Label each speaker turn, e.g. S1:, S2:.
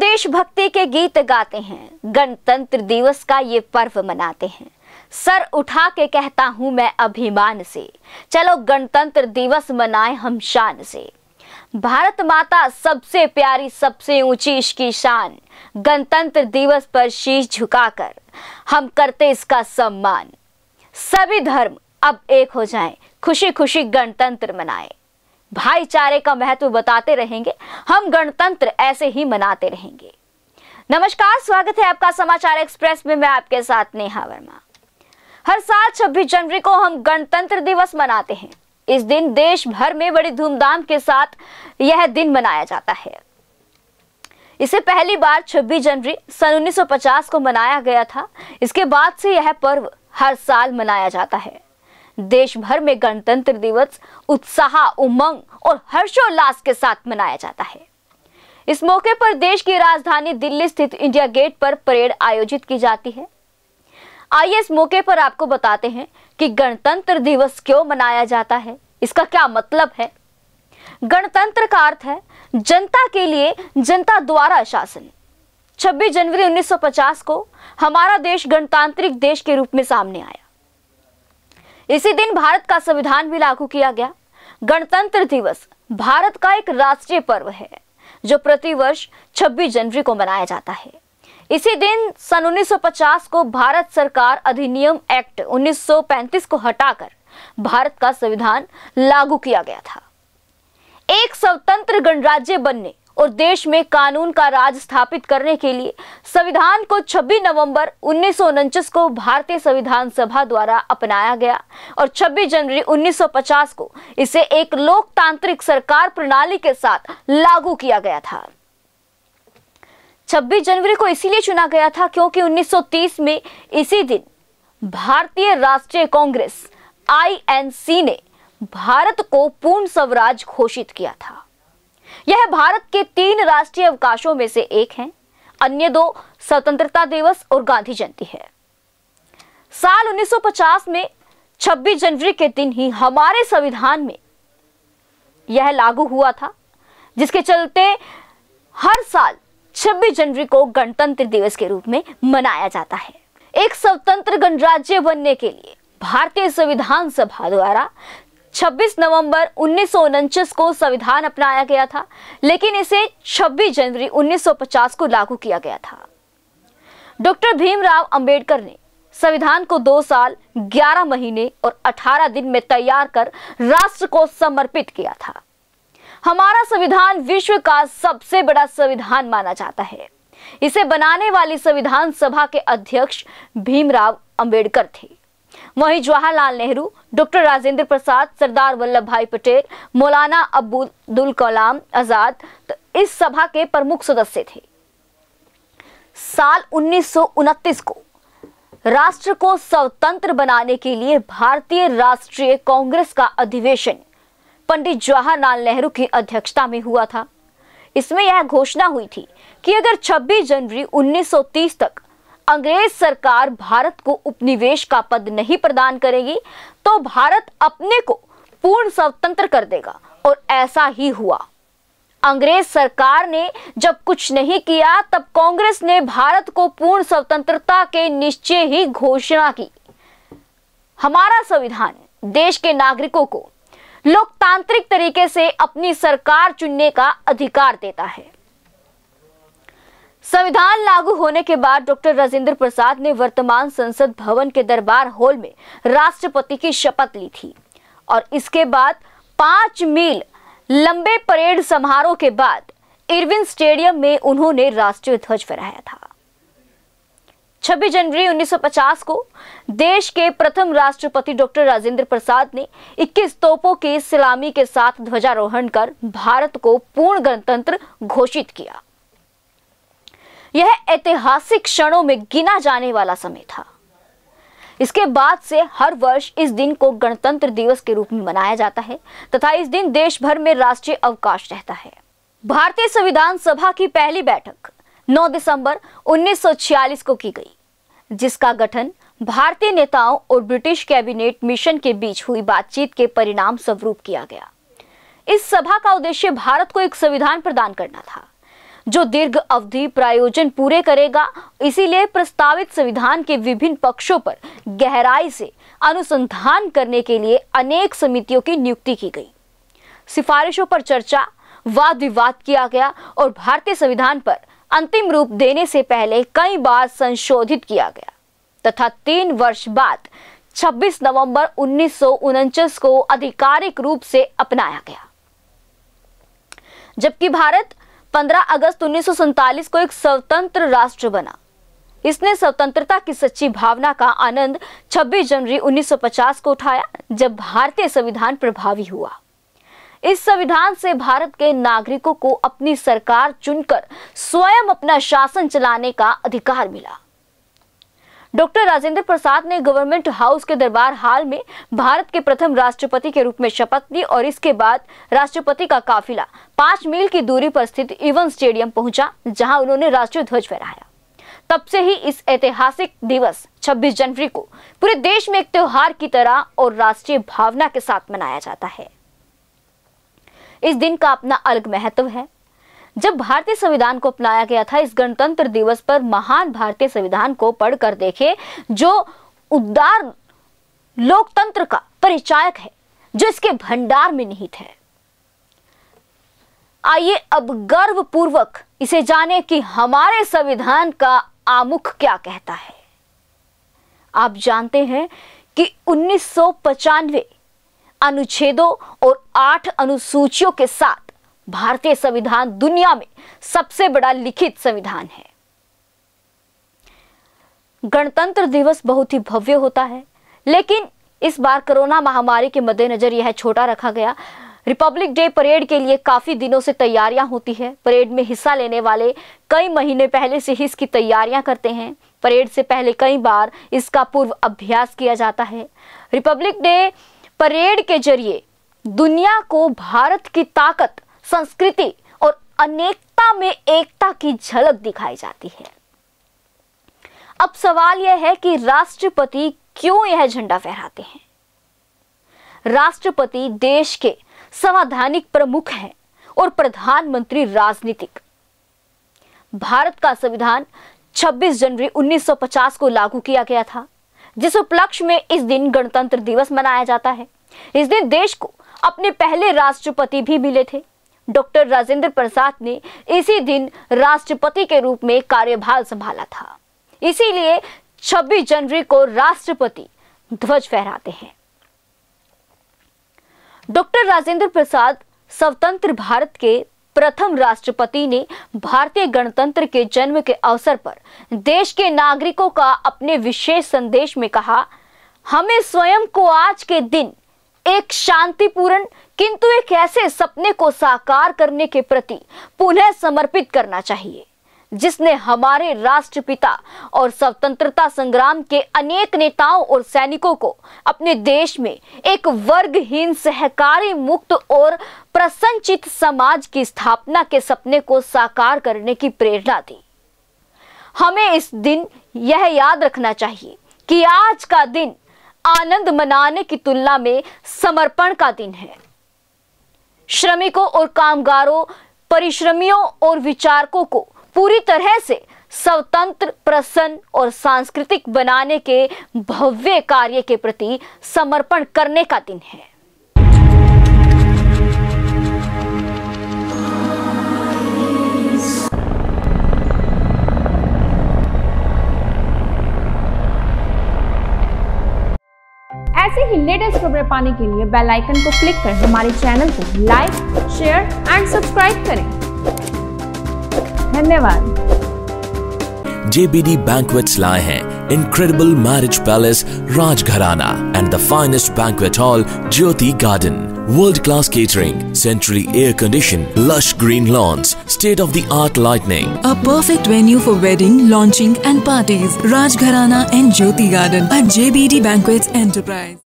S1: देश भक्ति के गीत गाते हैं गणतंत्र दिवस का ये पर्व मनाते हैं सर उठा के कहता हूं मैं अभिमान से चलो गणतंत्र दिवस मनाएं हम शान से भारत माता सबसे प्यारी सबसे ऊंची इसकी शान गणतंत्र दिवस पर शीश झुकाकर हम करते इसका सम्मान सभी धर्म अब एक हो जाएं खुशी खुशी गणतंत्र मनाएं भाईचारे का महत्व बताते रहेंगे हम गणतंत्र ऐसे ही मनाते रहेंगे नमस्कार स्वागत है आपका समाचार एक्सप्रेस में मैं आपके साथ नेहा वर्मा हर साल 26 जनवरी को हम गणतंत्र दिवस मनाते हैं इस दिन देश भर में बड़ी धूमधाम के साथ यह दिन मनाया जाता है इसे पहली बार 26 जनवरी सन 1950 को मनाया गया था इसके बाद से यह पर्व हर साल मनाया जाता है देश भर में गणतंत्र दिवस उत्साह उमंग और हर्षोल्लास के साथ मनाया जाता है इस मौके पर देश की राजधानी दिल्ली स्थित इंडिया गेट पर परेड आयोजित की जाती है आइए इस मौके पर आपको बताते हैं कि गणतंत्र दिवस क्यों मनाया जाता है इसका क्या मतलब है गणतंत्र का अर्थ है जनता के लिए जनता द्वारा शासन 26 जनवरी 1950 को हमारा देश गणतांत्रिक देश के रूप में सामने आया इसी दिन भारत का संविधान भी लागू किया गया गणतंत्र दिवस भारत का एक राष्ट्रीय पर्व है जो प्रतिवर्ष 26 जनवरी को मनाया जाता है इसी दिन सन 1950 को भारत सरकार अधिनियम एक्ट 1935 को हटाकर भारत का संविधान लागू किया गया था एक स्वतंत्र गणराज्य बनने और देश में कानून का राज स्थापित करने के लिए संविधान को 26 नवंबर उन्नीस को भारतीय संविधान सभा द्वारा अपनाया गया और 26 जनवरी 1950 को इसे एक लोकतांत्रिक सरकार प्रणाली के साथ लागू किया गया था 26 जनवरी को इसीलिए चुना गया था क्योंकि 1930 में इसी दिन भारतीय राष्ट्रीय कांग्रेस आईएनसी ने भारत को पूर्ण स्वराज घोषित किया था यह भारत के तीन राष्ट्रीय अवकाशों में से एक है अन्य दो स्वतंत्रता दिवस और गांधी जयंती है साल 1950 में 26 जनवरी के दिन ही हमारे संविधान में यह लागू हुआ था जिसके चलते हर साल 26 जनवरी को गणतंत्र दिवस के रूप में मनाया जाता है एक स्वतंत्र गणराज्य बनने के लिए भारतीय संविधान सभा द्वारा 26 नवंबर उन्नीस को संविधान अपनाया गया था लेकिन इसे 26 जनवरी 1950 को लागू किया गया था डॉक्टर भीमराव अंबेडकर ने संविधान को दो साल 11 महीने और 18 दिन में तैयार कर राष्ट्र को समर्पित किया था हमारा संविधान विश्व का सबसे बड़ा संविधान माना जाता है इसे बनाने वाली संविधान सभा के अध्यक्ष भीमराव अंबेडकर थे वहीं जवाहरलाल नेहरू डॉक्टर राजेंद्र प्रसाद सरदार वल्लभ भाई पटेल मौलाना अब्दुल कलाम आजाद तो इस सभा के प्रमुख सदस्य थे साल उन्नीस को राष्ट्र को स्वतंत्र बनाने के लिए भारतीय राष्ट्रीय कांग्रेस का अधिवेशन पंडित जवाहरलाल नेहरू की अध्यक्षता में हुआ था इसमें यह घोषणा हुई थी कि अगर 26 जनवरी 1930 तक अंग्रेज सरकार भारत को उपनिवेश का पद नहीं प्रदान करेगी तो भारत अपने को पूर्ण स्वतंत्र कर देगा और ऐसा ही हुआ अंग्रेज सरकार ने जब कुछ नहीं किया तब कांग्रेस ने भारत को पूर्ण स्वतंत्रता के निश्चय ही घोषणा की हमारा संविधान देश के नागरिकों को लोकतांत्रिक तरीके से अपनी सरकार चुनने का अधिकार देता है संविधान लागू होने के बाद डॉक्टर राजेंद्र प्रसाद ने वर्तमान संसद भवन के दरबार हॉल में राष्ट्रपति की शपथ ली थी और इसके बाद पांच मील लंबे परेड समारोह के बाद इरविन स्टेडियम में उन्होंने राष्ट्रीय ध्वज फहराया था 26 जनवरी 1950 को देश के प्रथम राष्ट्रपति डॉक्टर राजेंद्र प्रसाद ने 21 तोपों की सलामी के साथ ध्वजारोहण कर भारत को पूर्ण गणतंत्र घोषित किया यह ऐतिहासिक क्षणों में गिना जाने वाला समय था इसके बाद से हर वर्ष इस दिन को गणतंत्र दिवस के रूप में मनाया जाता है तथा इस दिन देश भर में राष्ट्रीय अवकाश रहता है भारतीय संविधान सभा की पहली बैठक 9 दिसंबर 1946 को की गई जिसका गठन भारतीय नेताओं और ब्रिटिश कैबिनेट मिशन के बीच हुई बातचीत के परिणाम स्वरूप किया गया इस सभा का उद्देश्य भारत को एक संविधान प्रदान करना था जो दीर्घ अवधि प्रायोजन पूरे करेगा इसीलिए प्रस्तावित संविधान के विभिन्न पक्षों पर गहराई से अनुसंधान करने के लिए अनेक समितियों की नियुक्ति की गई सिफारिशों पर चर्चा वाद विवाद किया गया और भारतीय संविधान पर अंतिम रूप देने से पहले कई बार संशोधित किया गया तथा तीन वर्ष बाद 26 नवंबर उन्नीस को आधिकारिक रूप से अपनाया गया जबकि भारत 15 अगस्त उन्नीस को एक स्वतंत्र राष्ट्र बना इसने स्वतंत्रता की सच्ची भावना का आनंद 26 जनवरी 1950 को उठाया जब भारतीय संविधान प्रभावी हुआ इस संविधान से भारत के नागरिकों को अपनी सरकार चुनकर स्वयं अपना शासन चलाने का अधिकार मिला डॉक्टर राजेंद्र प्रसाद ने गवर्नमेंट हाउस के दरबार हाल में भारत के प्रथम राष्ट्रपति के रूप में शपथ ली और इसके बाद राष्ट्रपति का काफिला पांच मील की दूरी पर स्थित इवन स्टेडियम पहुंचा जहां उन्होंने राष्ट्रीय ध्वज फहराया तब से ही इस ऐतिहासिक दिवस 26 जनवरी को पूरे देश में एक त्योहार की तरह और राष्ट्रीय भावना के साथ मनाया जाता है इस दिन का अपना अलग महत्व है जब भारतीय संविधान को अपनाया गया था इस गणतंत्र दिवस पर महान भारतीय संविधान को पढ़कर देखे जो उदार लोकतंत्र का परिचायक है जो इसके भंडार में निहित है आइए अब गर्वपूर्वक इसे जाने कि हमारे संविधान का आमुख क्या कहता है आप जानते हैं कि उन्नीस अनुच्छेदों और आठ अनुसूचियों के साथ भारतीय संविधान दुनिया में सबसे बड़ा लिखित संविधान है गणतंत्र दिवस बहुत ही भव्य होता है लेकिन इस बार कोरोना महामारी के मद्देनजर यह छोटा रखा गया रिपब्लिक डे परेड के लिए काफ़ी दिनों से तैयारियां होती है परेड में हिस्सा लेने वाले कई महीने पहले से ही इसकी तैयारियां करते हैं परेड से पहले कई बार इसका पूर्व अभ्यास किया जाता है रिपब्लिक डे परेड के जरिए दुनिया को भारत की ताकत संस्कृति और अनेकता में एकता की झलक दिखाई जाती है अब सवाल यह है कि राष्ट्रपति क्यों यह झंडा फहराते हैं राष्ट्रपति देश के संवैधानिक प्रमुख हैं और प्रधानमंत्री राजनीतिक भारत का संविधान 26 जनवरी 1950 को लागू किया गया था जिस उपलक्ष्य में इस दिन गणतंत्र दिवस मनाया जाता है इस दिन देश को अपने पहले राष्ट्रपति भी मिले थे डॉक्टर राजेंद्र प्रसाद ने इसी दिन राष्ट्रपति के रूप में कार्यभार संभाला था इसीलिए 26 जनवरी को राष्ट्रपति ध्वज फहराते हैं डॉक्टर राजेंद्र प्रसाद स्वतंत्र भारत के प्रथम राष्ट्रपति ने भारतीय गणतंत्र के जन्म के अवसर पर देश के नागरिकों का अपने विशेष संदेश में कहा हमें स्वयं को आज के दिन एक शांतिपूर्ण किंतु एक ऐसे सपने को साकार करने के प्रति पुनः समर्पित करना चाहिए जिसने हमारे राष्ट्रपिता और स्वतंत्रता संग्राम के अनेक नेताओं और सैनिकों को अपने देश में एक वर्गहीन सहकारी मुक्त और प्रसंचित समाज की स्थापना के सपने को साकार करने की प्रेरणा दी हमें इस दिन यह याद रखना चाहिए कि आज का दिन आनंद मनाने की तुलना में समर्पण का दिन है श्रमिकों और कामगारों परिश्रमियों और विचारकों को पूरी तरह से स्वतंत्र प्रसन्न और सांस्कृतिक बनाने के भव्य कार्य के प्रति समर्पण करने का दिन है ही लेटेस्ट खबरें पाने के लिए बेल आइकन को क्लिक कर हमारे चैनल को लाइक शेयर एंड सब्सक्राइब करें धन्यवाद JBD Banquets लाए हैं Incredible Marriage Palace Rajgharana and the finest banquet hall Jyoti Garden. World-class catering, centrally air-conditioned, lush green lawns, state-of-the-art lighting. A perfect venue for wedding, launching and parties. Rajgharana and Jyoti Garden at JBD Banquets Enterprise.